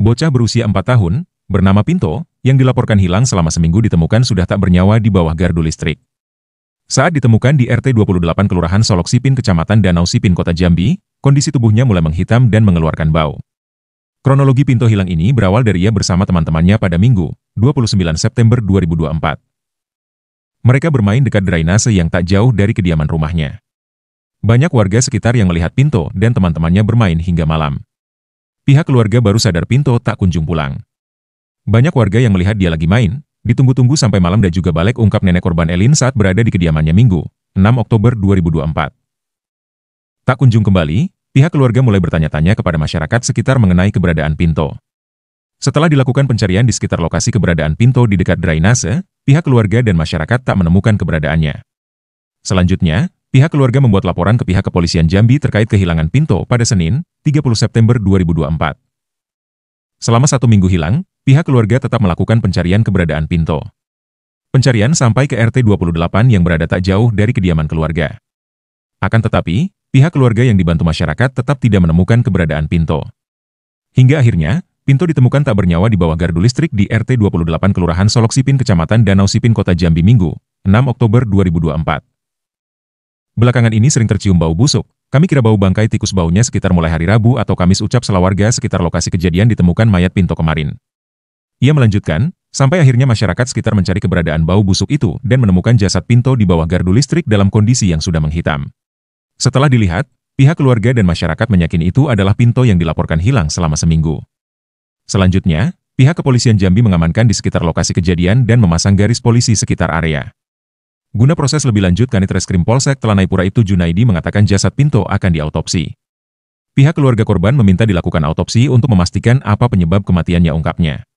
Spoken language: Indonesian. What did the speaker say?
Bocah berusia 4 tahun, bernama Pinto, yang dilaporkan hilang selama seminggu ditemukan sudah tak bernyawa di bawah gardu listrik. Saat ditemukan di RT 28 Kelurahan Solok Sipin, Kecamatan Danau Sipin, Kota Jambi, kondisi tubuhnya mulai menghitam dan mengeluarkan bau. Kronologi Pinto hilang ini berawal dari ia bersama teman-temannya pada Minggu, 29 September 2024. Mereka bermain dekat drainase yang tak jauh dari kediaman rumahnya. Banyak warga sekitar yang melihat Pinto dan teman-temannya bermain hingga malam pihak keluarga baru sadar Pinto tak kunjung pulang. Banyak warga yang melihat dia lagi main, ditunggu-tunggu sampai malam dan juga balik ungkap nenek korban Elin saat berada di kediamannya Minggu, 6 Oktober 2024. Tak kunjung kembali, pihak keluarga mulai bertanya-tanya kepada masyarakat sekitar mengenai keberadaan Pinto. Setelah dilakukan pencarian di sekitar lokasi keberadaan Pinto di dekat drainase, pihak keluarga dan masyarakat tak menemukan keberadaannya. Selanjutnya, Pihak keluarga membuat laporan ke pihak kepolisian Jambi terkait kehilangan Pinto pada Senin, 30 September 2024. Selama satu minggu hilang, pihak keluarga tetap melakukan pencarian keberadaan Pinto. Pencarian sampai ke RT 28 yang berada tak jauh dari kediaman keluarga. Akan tetapi, pihak keluarga yang dibantu masyarakat tetap tidak menemukan keberadaan Pinto. Hingga akhirnya, Pinto ditemukan tak bernyawa di bawah gardu listrik di RT 28 Kelurahan Solok Sipin, Kecamatan Danau Sipin, Kota Jambi Minggu, 6 Oktober 2024. Belakangan ini sering tercium bau busuk. Kami kira bau bangkai tikus baunya sekitar mulai hari Rabu atau Kamis ucap selawarga sekitar lokasi kejadian ditemukan mayat pintu kemarin. Ia melanjutkan, sampai akhirnya masyarakat sekitar mencari keberadaan bau busuk itu dan menemukan jasad pintu di bawah gardu listrik dalam kondisi yang sudah menghitam. Setelah dilihat, pihak keluarga dan masyarakat meyakini itu adalah pintu yang dilaporkan hilang selama seminggu. Selanjutnya, pihak kepolisian Jambi mengamankan di sekitar lokasi kejadian dan memasang garis polisi sekitar area. Guna proses lebih lanjut Kanit Reskrim Polsek Telanaipura itu Junaidi mengatakan jasad Pinto akan diautopsi. Pihak keluarga korban meminta dilakukan autopsi untuk memastikan apa penyebab kematiannya ungkapnya.